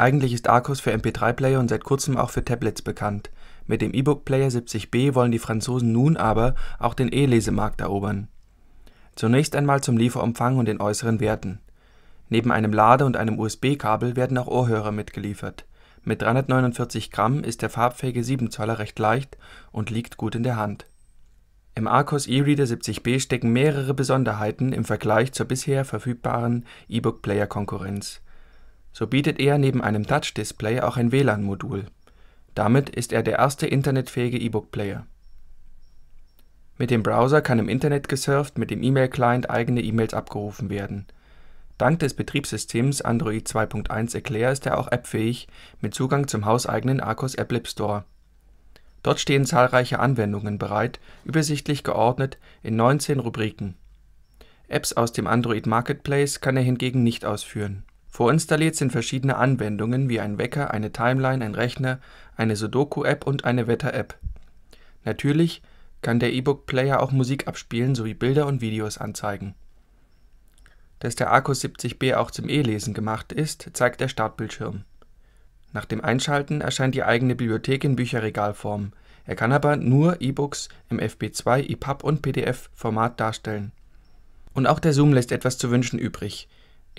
Eigentlich ist Arcos für MP3-Player und seit kurzem auch für Tablets bekannt. Mit dem E-Book-Player 70b wollen die Franzosen nun aber auch den E-Lesemarkt erobern. Zunächst einmal zum Lieferumfang und den äußeren Werten: Neben einem Lade und einem USB-Kabel werden auch Ohrhörer mitgeliefert. Mit 349 Gramm ist der farbfähige 7 Zoller recht leicht und liegt gut in der Hand. Im Arcos E-Reader 70b stecken mehrere Besonderheiten im Vergleich zur bisher verfügbaren E-Book-Player-Konkurrenz so bietet er neben einem Touch-Display auch ein WLAN-Modul. Damit ist er der erste internetfähige E-Book-Player. Mit dem Browser kann im Internet gesurft, mit dem E-Mail-Client eigene E-Mails abgerufen werden. Dank des Betriebssystems Android 2.1 Eclair ist er auch appfähig mit Zugang zum hauseigenen Arcos AppLib Store. Dort stehen zahlreiche Anwendungen bereit, übersichtlich geordnet in 19 Rubriken. Apps aus dem Android Marketplace kann er hingegen nicht ausführen Vorinstalliert sind verschiedene Anwendungen wie ein Wecker, eine Timeline, ein Rechner, eine Sudoku-App und eine Wetter-App. Natürlich kann der E-Book-Player auch Musik abspielen sowie Bilder und Videos anzeigen. Dass der Acus 70B auch zum E-Lesen gemacht ist, zeigt der Startbildschirm. Nach dem Einschalten erscheint die eigene Bibliothek in Bücherregalform, er kann aber nur E-Books im FB2, EPUB und PDF-Format darstellen. Und auch der Zoom lässt etwas zu wünschen übrig.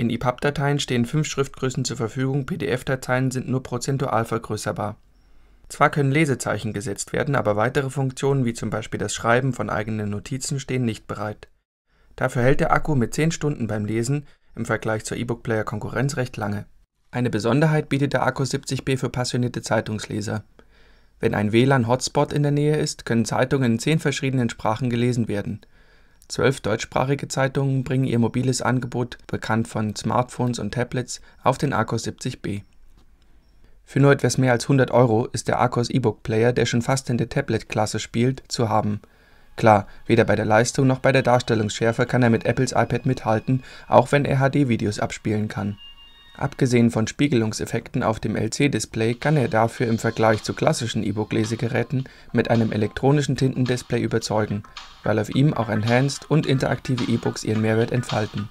In EPUB-Dateien stehen fünf Schriftgrößen zur Verfügung, PDF-Dateien sind nur prozentual vergrößerbar. Zwar können Lesezeichen gesetzt werden, aber weitere Funktionen wie zum Beispiel das Schreiben von eigenen Notizen stehen nicht bereit. Dafür hält der Akku mit 10 Stunden beim Lesen im Vergleich zur E-Book-Player-Konkurrenz recht lange. Eine Besonderheit bietet der Akku 70B für passionierte Zeitungsleser. Wenn ein WLAN-Hotspot in der Nähe ist, können Zeitungen in 10 verschiedenen Sprachen gelesen werden – Zwölf deutschsprachige Zeitungen bringen ihr mobiles Angebot, bekannt von Smartphones und Tablets, auf den Arcos 70B. Für nur etwas mehr als 100 Euro ist der Arcos E-Book Player, der schon fast in der Tablet-Klasse spielt, zu haben. Klar, weder bei der Leistung noch bei der Darstellungsschärfe kann er mit Apples iPad mithalten, auch wenn er HD-Videos abspielen kann. Abgesehen von Spiegelungseffekten auf dem LC-Display kann er dafür im Vergleich zu klassischen E-Book-Lesegeräten mit einem elektronischen Tintendisplay überzeugen, weil auf ihm auch Enhanced und interaktive E-Books ihren Mehrwert entfalten